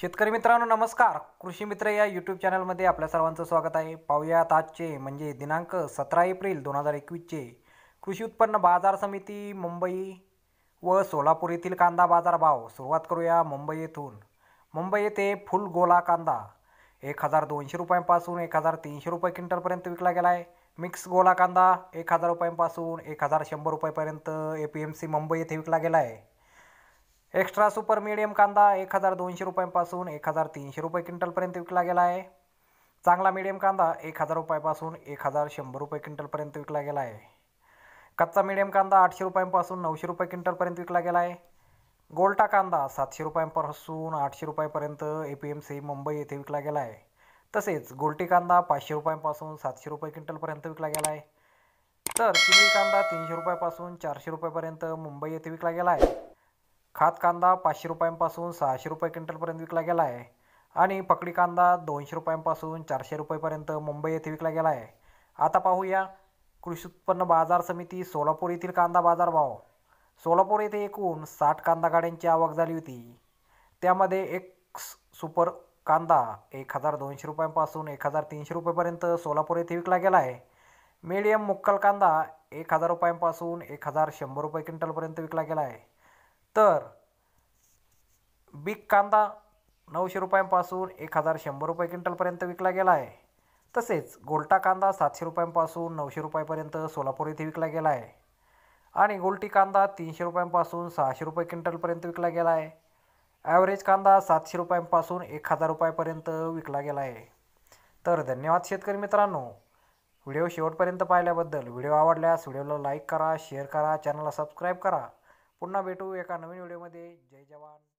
शेतकरी मित्रांनो नमस्कार कृषी मित्र या यूट्यूब चॅनलमध्ये आपल्या सर्वांचं स्वागत आहे पाहुयात आजचे म्हणजे दिनांक सतरा एप्रिल दोन हजार एकवीसचे कृषी उत्पन्न बाजार समिती मुंबई व सोलापूर येथील कांदा बाजार भाव सुरुवात करूया मुंबई येथून मुंबई येथे फुल गोला कांदा एक हजार दोनशे रुपयांपासून एक हजार तीनशे रुपये क्विंटलपर्यंत विकला गेला आहे मिक्स गोला कांदा एक हजार रुपयांपासून एक हजार शंभर रुपयापर्यंत A P M C Mumbai येथे विकला गेला आहे एक्स्ट्रा सुपर मीडियम कांदा एक हजार दोनशे रुपयांपासून एक हजार तीनशे रुपये क्विंटलपर्यंत विकला गेला आहे चांगला मीडियम कांदा एक हजार रुपयापासून एक हजार शंभर रुपये क्विंटलपर्यंत विकला गेला आहे कच्चा मीडियम कांदा आठशे रुपयांपासून नऊशे रुपये क्विंटलपर्यंत विकला गेला आहे गोल्टा कांदा सातशे रुपयांपासून आठशे रुपयापर्यंत A P M C Mumbai येथे विकला गेला आहे तसेच गोल्टी कांदा पाचशे रुपयांपासून सातशे रुपये क्विंटलपर्यंत विकला गेला आहे तर चिनी कांदा तीनशे रुपयापासून चारशे रुपयापर्यंत मुंबई येथे विकला गेला आहे खात कांदा पाचशे रुपयांपासून सहाशे रुपये क्विंटलपर्यंत विकला गेला आहे आणि पकडी कांदा दोनशे रुपयांपासून चारशे रुपयेपर्यंत मुंबई येथे विकला गेला आहे आता पाहूया कृषी उत्पन्न बाजार समिती सोलापूर येथील कांदा बाजार भाव सोलापूर येथे एकूण साठ कांदा गाड्यांची आवक झाली होती त्यामध्ये एक सुपर कांदा एक हजार दोनशे रुपयांपासून एक हजार तीनशे रुपयेपर्यंत सोलापूर येथे विकला गेला आहे मीडियम मुक्कल कांदा एक हजार रुपयांपासून एक हजार शंभर रुपये क्विंटलपर्यंत विकला गेला आहे तर बिग कांदा नऊशे रुपयांपासून एक हजार शंभर रुपये क्विंटलपर्यंत विकला गेला आहे तसेच गोलटा कांदा सातशे रुपयांपासून नऊशे रुपयापर्यंत सोलापूर येथे विकला गेला आहे आणि गोलटी कांदा तीनशे रुपयांपासून सहाशे रुपये क्विंटलपर्यंत विकला गेला आहे ॲव्हरेज कांदा सातशे रुपयांपासून एक हजार रुपयापर्यंत विकला गेला आहे तर धन्यवाद शेतकरी मित्रांनो व्हिडिओ शेवटपर्यंत पाहिल्याबद्दल व्हिडिओ आवडल्यास व्हिडिओला लाईक करा शेअर करा चॅनलला सबस्क्राईब करा पुन्हा भेटू एका नवीन व्हिडिओमध्ये जय जवान